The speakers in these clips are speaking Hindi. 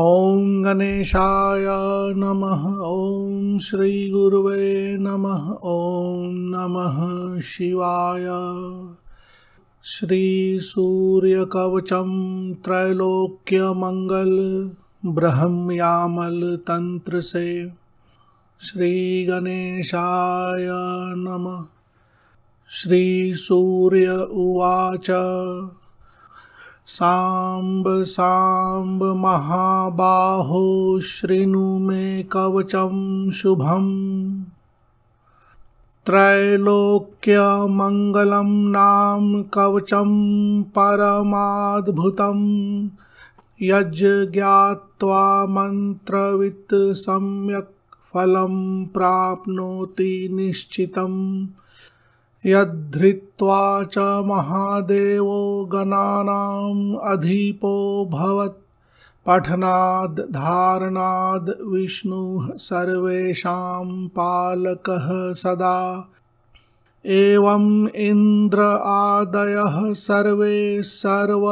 ॐ गणेशाय नमः ॐ श्रीगुरुवे नमः ॐ नमः शिवाय श्रीसूर्यकवचं त्रैलोक्यमङ्गल ब्रह्मयामल तंत्र से श्री गणेशाय नमः श्रीसूर्य उवाच सांब सांब महाबाहो श्रृणु मे कवचम शुभम त्रैलोक्य त्रैलोक्यमङ्गलं नाम कवचम परमाद्भुत यज्ञात्वा मंत्रवित सम्यक् फलं प्राप्नोति निश्चितम् यद्धृत्वा च महादेवो गणानाम् अधीपो भवत् पठनाद् धारणाद् विष्णुः सर्वेषां पालकः सदा एवम् इन्द्र आदयः सर्वे सर्व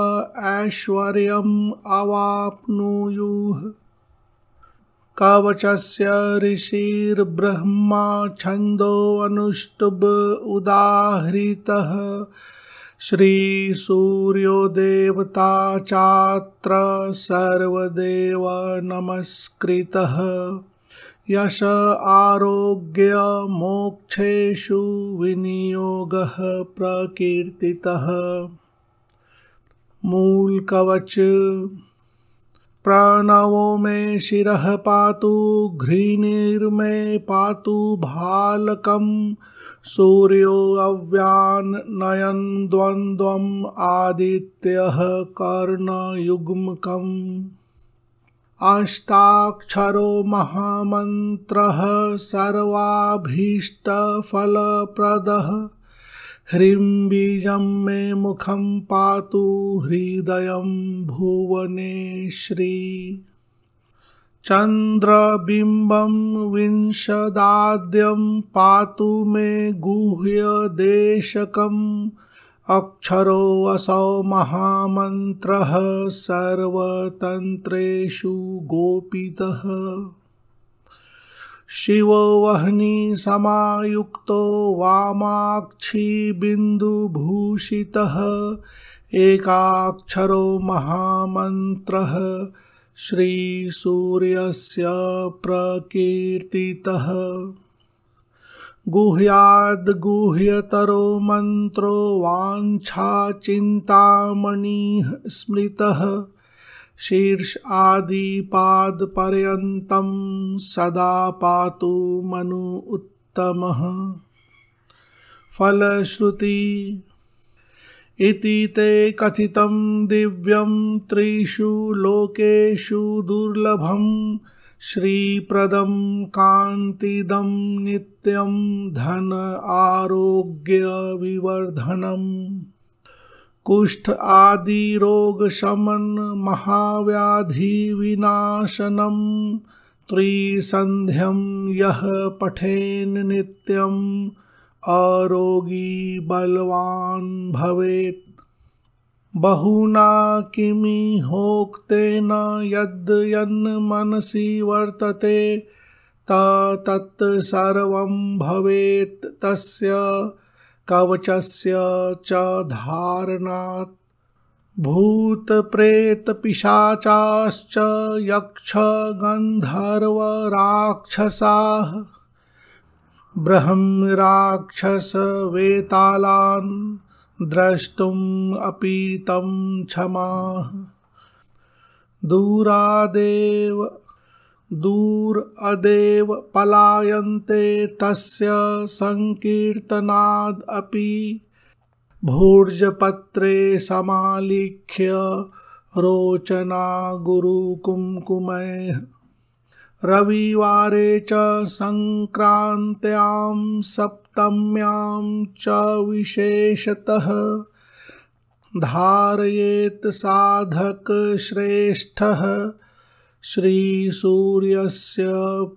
ऐश्वर्यम् अवाप्नुयुः कवचस्य ऋषिर्ब्रह्मा छन्दोऽनुष्टुब उदाहृतः श्रीसूर्यो देवता चात्र सर्वदेव नमस्कृतः यश आरोग्यमोक्षेषु विनियोगः प्रकीर्तितः मूल कवच प्रणवो मे शिरः पातु घ्रीणिर्मे पातु भालकं सूर्योऽव्यान्नयन् द्वन्द्वम् आदित्यः कर्णयुग्मकम् अष्टाक्षरो महामन्त्रः सर्वाभीष्टफलप्रदः ह्रीं बीजं मे मुखं पातु हृदयं भुवने श्री चन्द्रबिम्बं विंशदाद्यं पातु मे गुह्यदेशकम् अक्षरोऽसौ महामन्त्रः सर्वतन्त्रेषु गोपितः शिवो वह्नि समायुक्तो वामाक्षीबिन्दुभूषितः एकाक्षरो महामन्त्रः श्रीसूर्यस्य प्रकर्ति गुह्याद्गुह्यतरो मंत्रो वाञ्छाचिन्तामणिः स्मृतः शीर्ष आदि पाद पर्यन्तं सदा पातु मनु उत्तमः फलश्रुति इति ते कथित दिव्यं त्रिषु लोकेशु दुर्लभम श्रीप्रदं कान्तिदं नित्यं धन आरोग्यविवर्धनम् कुष्ठ आदि रोग शमन महाव्याधि विनाशनम त्रिसंध्यम यह पठेन नित्यम आरोगी बलवान भवेत बहुना किमि होक्तेन यद्यन् मनसी वर्तते तत् सर्वं भवेत् तस्य कवचस्य च धारणात् भूतप्रेतपिशाचाश्च यक्षगन्धर्वराक्षसाः ब्रह्मराक्षसवेतालान् द्रष्टुम् अपि तं क्षमाः दूरादेव दूर अदेव पलायन्ते तस्य सङ्कीर्तनाद् अपि भोर्जपत्रे समालिख्य रोचना गुरुकुङ्कुमैः रविवारे च संक्रांत्यां सप्तम्यां च विशेषतः धारयेत् श्रेष्ठः श्री सूर्यस्य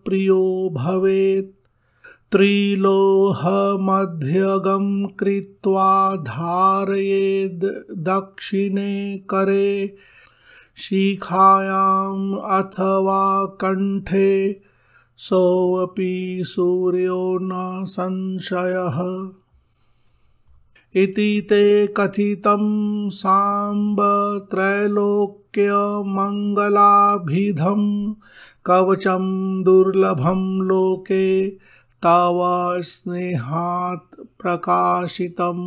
प्रियो भवेत् त्रिलोहमध्यगं कृत्वा धारयेद् दक्षिणे करे शिखायाम् अथवा कण्ठे सोऽपि सूर्यो न संशयः इति ते कथितं साम्ब त्रैलोक्यमङ्गलाभिधं कवचं दुर्लभं लोके तव स्नेहात् प्रकाशितम्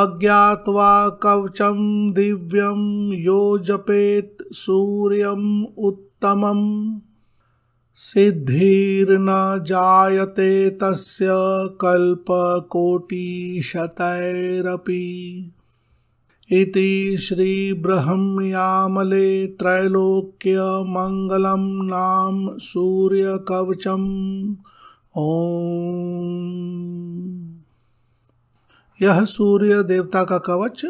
अज्ञात्वा कवचं दिव्यं यो सूर्य सूर्यम् उत्तमम् सिद्धिर्न जायते तस्य कल्पकोटिशतैरपि इति श्रीब्रह्म्यामले त्रैलोक्यमङ्गलं नाम सूर्यकवचम् ॐ यह सूर्य देवता का कवच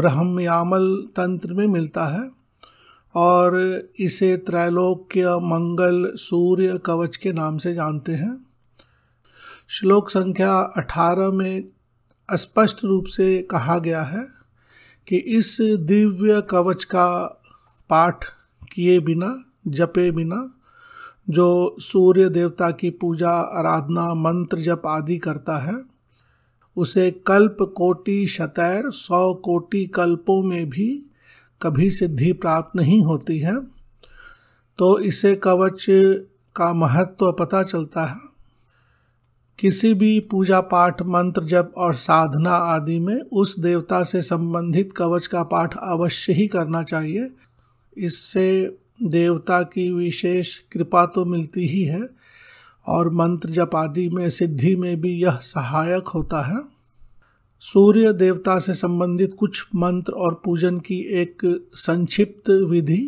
ब्रह्मयामल तंत्र में मिलता है और इसे त्रैलोक्य मंगल सूर्य कवच के नाम से जानते हैं श्लोक संख्या 18 में स्पष्ट रूप से कहा गया है कि इस दिव्य कवच का पाठ किए बिना जपे बिना जो सूर्य देवता की पूजा आराधना मंत्र जप आदि करता है उसे कल्प कोटि शतैर सौ कोटि कल्पों में भी कभी सिद्धि प्राप्त नहीं होती है तो इसे कवच का महत्व तो पता चलता है किसी भी पूजा पाठ मंत्र जप और साधना आदि में उस देवता से संबंधित कवच का पाठ अवश्य ही करना चाहिए इससे देवता की विशेष कृपा तो मिलती ही है और मंत्र जप आदि में सिद्धि में भी यह सहायक होता है सूर्य देवता से संबंधित कुछ मंत्र और पूजन की एक संक्षिप्त विधि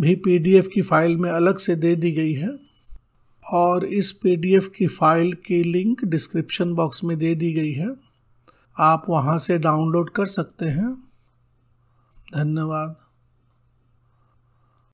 भी पीडीएफ की फाइल में अलग से दे दी गई है और इस पीडीएफ की फाइल की लिंक डिस्क्रिप्शन बॉक्स में दे दी गई है आप वहाँ से डाउनलोड कर सकते हैं धन्यवाद